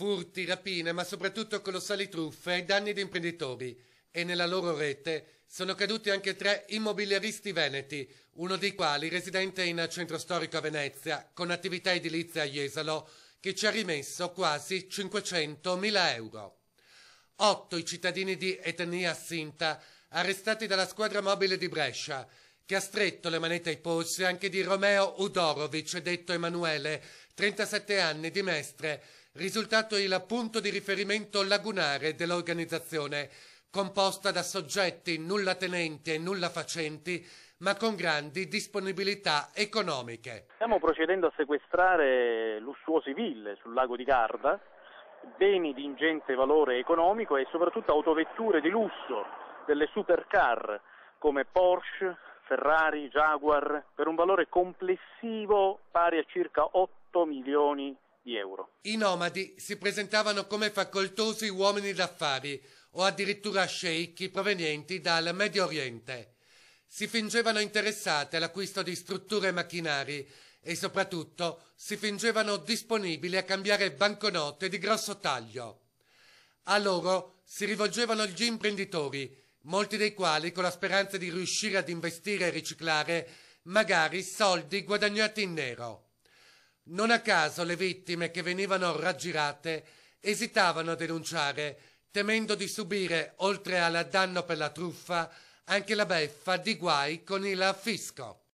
Furti, rapine, ma soprattutto colossali truffe ai danni di imprenditori e nella loro rete sono caduti anche tre immobiliaristi veneti, uno dei quali residente in centro storico a Venezia con attività edilizia a Jesalo che ci ha rimesso quasi 500.000 euro. Otto i cittadini di etnia assinta arrestati dalla squadra mobile di Brescia che ha stretto le manette ai polsi anche di Romeo Udorovic, detto Emanuele, 37 anni di Mestre, risultato il punto di riferimento lagunare dell'organizzazione, composta da soggetti nulla tenenti e nulla facenti, ma con grandi disponibilità economiche. Stiamo procedendo a sequestrare lussuosi ville sul lago di Garda, beni di ingente valore economico e soprattutto autovetture di lusso, delle supercar come Porsche, Ferrari, Jaguar, per un valore complessivo pari a circa 8 milioni di euro di euro. I nomadi si presentavano come facoltosi uomini d'affari o addirittura sceicchi provenienti dal Medio Oriente. Si fingevano interessati all'acquisto di strutture e macchinari e soprattutto si fingevano disponibili a cambiare banconote di grosso taglio. A loro si rivolgevano gli imprenditori, molti dei quali con la speranza di riuscire ad investire e riciclare magari soldi guadagnati in nero. Non a caso le vittime che venivano raggirate esitavano a denunciare, temendo di subire, oltre al danno per la truffa, anche la beffa di guai con il fisco.